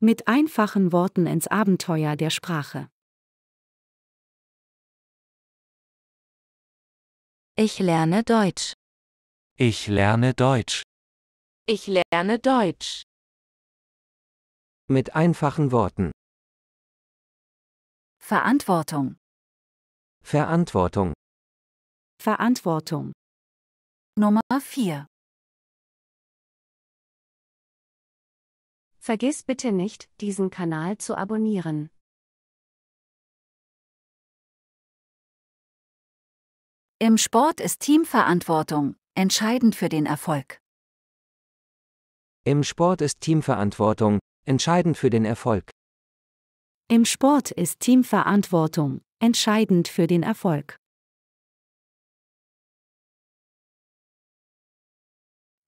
Mit einfachen Worten ins Abenteuer der Sprache. Ich lerne Deutsch. Ich lerne Deutsch. Ich lerne Deutsch. Mit einfachen Worten. Verantwortung. Verantwortung. Verantwortung. Nummer 4. Vergiss bitte nicht, diesen Kanal zu abonnieren. Im Sport ist Teamverantwortung entscheidend für den Erfolg. Im Sport ist Teamverantwortung entscheidend für den Erfolg. Im Sport ist Teamverantwortung entscheidend für den Erfolg.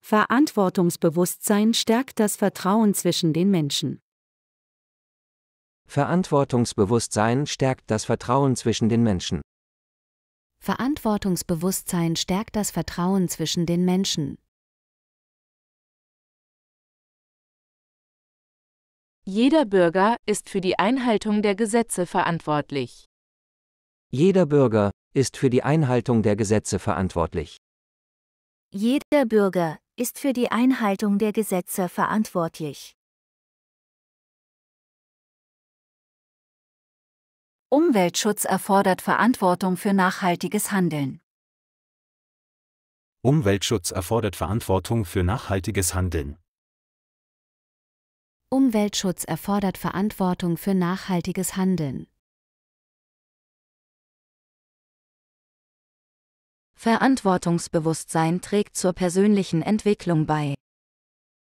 Verantwortungsbewusstsein stärkt das Vertrauen zwischen den Menschen. Verantwortungsbewusstsein stärkt das Vertrauen zwischen den Menschen. Verantwortungsbewusstsein stärkt das Vertrauen zwischen den Menschen. Jeder Bürger ist für die Einhaltung der Gesetze verantwortlich. Jeder Bürger ist für die Einhaltung der Gesetze verantwortlich. Jeder Bürger ist für die Einhaltung der Gesetze verantwortlich. Umweltschutz erfordert Verantwortung für nachhaltiges Handeln. Umweltschutz erfordert Verantwortung für nachhaltiges Handeln. Umweltschutz erfordert Verantwortung für nachhaltiges Handeln. Verantwortungsbewusstsein trägt zur persönlichen Entwicklung bei.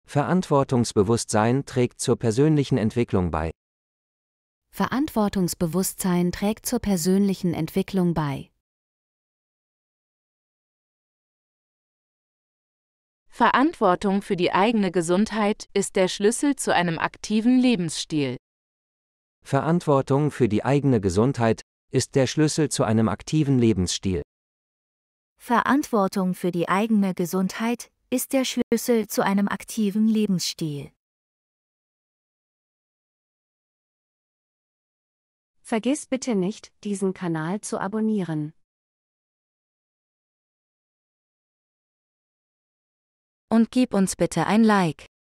Verantwortungsbewusstsein trägt zur persönlichen Entwicklung bei. Verantwortungsbewusstsein trägt zur persönlichen Entwicklung bei. Verantwortung für die eigene Gesundheit ist der Schlüssel zu einem aktiven Lebensstil. Verantwortung für die eigene Gesundheit ist der Schlüssel zu einem aktiven Lebensstil. Verantwortung für die eigene Gesundheit ist der Schlüssel zu einem aktiven Lebensstil. Vergiss bitte nicht, diesen Kanal zu abonnieren. Und gib uns bitte ein Like.